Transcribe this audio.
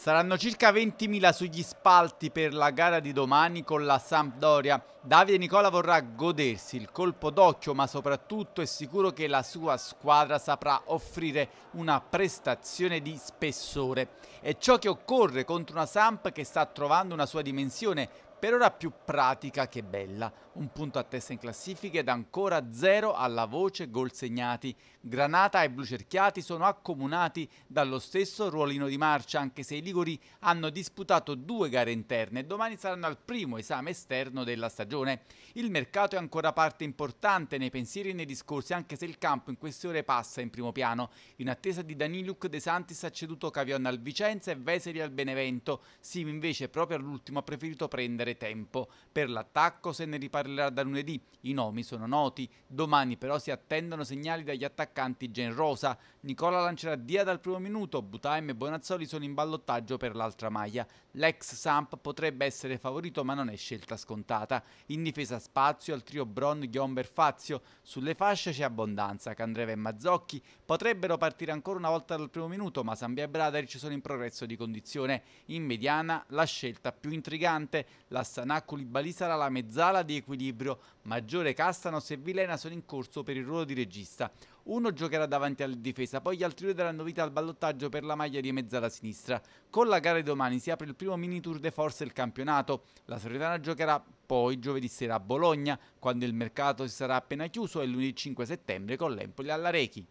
Saranno circa 20.000 sugli spalti per la gara di domani con la Sampdoria. Davide Nicola vorrà godersi il colpo d'occhio, ma soprattutto è sicuro che la sua squadra saprà offrire una prestazione di spessore. È ciò che occorre contro una Samp che sta trovando una sua dimensione per ora più pratica che bella. Un punto a testa in classifica ed ancora zero alla voce gol segnati. Granata e Blucerchiati sono accomunati dallo stesso ruolino di marcia, anche se i Liguri hanno disputato due gare interne e domani saranno al primo esame esterno della stagione. Il mercato è ancora parte importante nei pensieri e nei discorsi, anche se il campo in queste ore passa in primo piano. In attesa di Daniluc De Santis ha ceduto Cavion al Vicenza e Veseli al Benevento. Sim invece proprio all'ultimo ha preferito prendere perdere tempo. Per l'attacco se ne riparlerà da lunedì, i nomi sono noti, domani però si attendono segnali dagli attaccanti Gen Rosa Nicola lancerà Dia dal primo minuto, Butaim e Bonazzoli sono in ballottaggio per l'altra maglia. L'ex Samp potrebbe essere favorito ma non è scelta scontata. In difesa spazio al trio Bron, Ghiomber, Fazio, sulle fasce c'è abbondanza, Candreva e Mazzocchi potrebbero partire ancora una volta dal primo minuto ma Sambia e Bradaric sono in progresso di condizione. In mediana la scelta più intrigante, la Bastanà, Koulibaly sarà la mezzala di equilibrio, Maggiore, Castanos e Vilena sono in corso per il ruolo di regista. Uno giocherà davanti alla difesa, poi gli altri due daranno vita al ballottaggio per la maglia di mezzala sinistra. Con la gara di domani si apre il primo mini tour de force del campionato. La Sorietana giocherà poi giovedì sera a Bologna, quando il mercato si sarà appena chiuso e lunedì 5 settembre con l'Empoli alla Rechi.